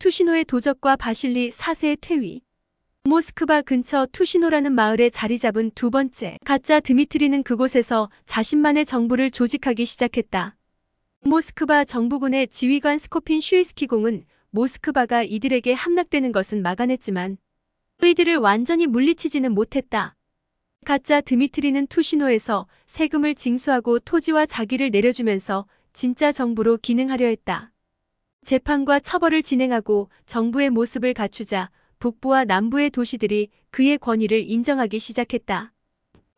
투시노의 도적과 바실리 4세의 퇴위 모스크바 근처 투시노라는 마을에 자리 잡은 두 번째 가짜 드미트리는 그곳에서 자신만의 정부를 조직하기 시작했다. 모스크바 정부군의 지휘관 스코핀 슈이스키공은 모스크바가 이들에게 함락되는 것은 막아냈지만 이들을 완전히 물리치지는 못했다. 가짜 드미트리는 투시노에서 세금을 징수하고 토지와 자기를 내려주면서 진짜 정부로 기능하려 했다. 재판과 처벌을 진행하고 정부의 모습을 갖추자 북부와 남부의 도시들이 그의 권위를 인정하기 시작했다.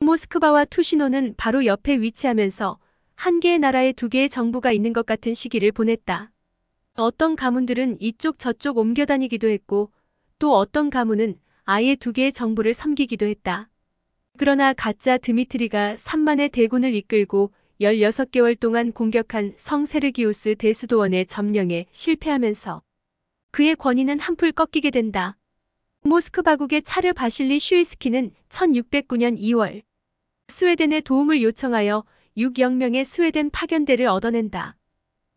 모스크바와 투시노는 바로 옆에 위치하면서 한 개의 나라에 두 개의 정부가 있는 것 같은 시기를 보냈다. 어떤 가문들은 이쪽 저쪽 옮겨 다니기도 했고 또 어떤 가문은 아예 두 개의 정부를 섬기기도 했다. 그러나 가짜 드미트리가 3만의 대군을 이끌고 16개월 동안 공격한 성세르기우스 대수도원의 점령에 실패하면서 그의 권위는 한풀 꺾이게 된다. 모스크바국의 차르 바실리 슈이스키는 1609년 2월 스웨덴의 도움을 요청하여 6영명의 스웨덴 파견대를 얻어낸다.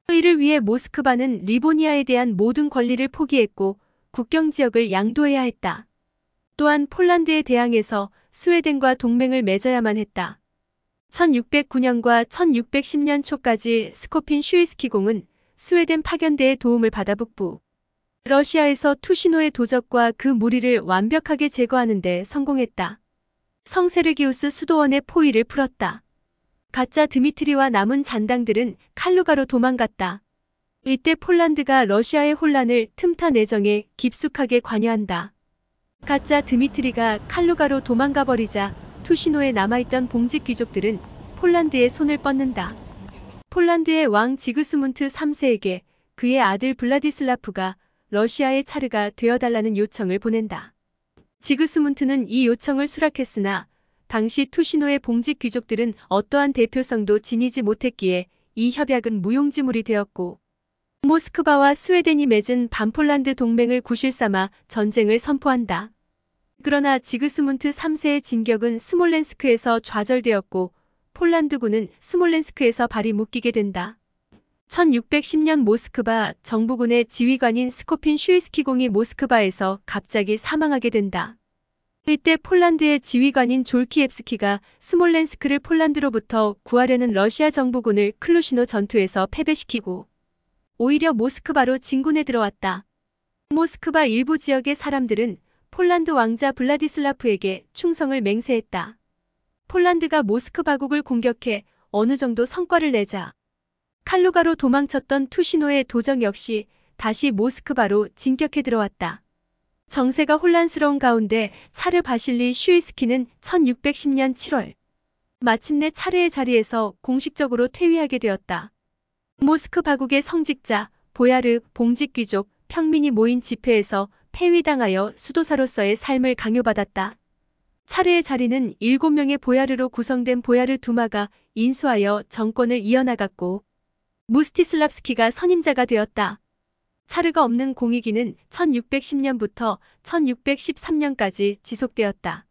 이를 위해 모스크바는 리보니아에 대한 모든 권리를 포기했고 국경지역을 양도해야 했다. 또한 폴란드에 대항해서 스웨덴과 동맹을 맺어야만 했다. 1609년과 1610년 초까지 스코핀 슈이스키공은 스웨덴 파견대의 도움을 받아 북부 러시아에서 투시노의 도적과 그 무리를 완벽하게 제거하는 데 성공했다. 성세르기우스 수도원의 포위를 풀었다. 가짜 드미트리와 남은 잔당들은 칼루가로 도망갔다. 이때 폴란드가 러시아의 혼란을 틈타 내정에 깊숙하게 관여한다. 가짜 드미트리가 칼루가로 도망가 버리자 투시노에 남아있던 봉직 귀족들은 폴란드에 손을 뻗는다. 폴란드의 왕 지그스문트 3세에게 그의 아들 블라디슬라프가 러시아의 차르가 되어달라는 요청을 보낸다. 지그스문트는 이 요청을 수락했으나 당시 투시노의 봉직 귀족들은 어떠한 대표성도 지니지 못했기에 이 협약은 무용지물이 되었고 모스크바와 스웨덴이 맺은 반폴란드 동맹을 구실삼아 전쟁을 선포한다. 그러나 지그스문트 3세의 진격은 스몰렌스크에서 좌절되었고 폴란드군은 스몰렌스크에서 발이 묶이게 된다. 1610년 모스크바 정부군의 지휘관인 스코핀 슈이스키공이 모스크바에서 갑자기 사망하게 된다. 이때 폴란드의 지휘관인 졸키엡스키가 스몰렌스크를 폴란드로부터 구하려는 러시아 정부군을 클루시노 전투에서 패배시키고 오히려 모스크바로 진군에 들어왔다. 모스크바 일부 지역의 사람들은 폴란드 왕자 블라디슬라프에게 충성을 맹세했다. 폴란드가 모스크바국을 공격해 어느 정도 성과를 내자 칼루가로 도망쳤던 투시노의 도정 역시 다시 모스크바로 진격해 들어왔다. 정세가 혼란스러운 가운데 차르 바실리 슈이스키는 1610년 7월 마침내 차르의 자리에서 공식적으로 퇴위하게 되었다. 모스크바국의 성직자, 보야르, 봉직귀족, 평민이 모인 집회에서 폐위당하여 수도사로서의 삶을 강요받았다. 차례의 자리는 7명의 보야르로 구성된 보야르 두마가 인수하여 정권을 이어나갔고 무스티슬랍스키가 선임자가 되었다. 차르가 없는 공의기는 1610년부터 1613년까지 지속되었다.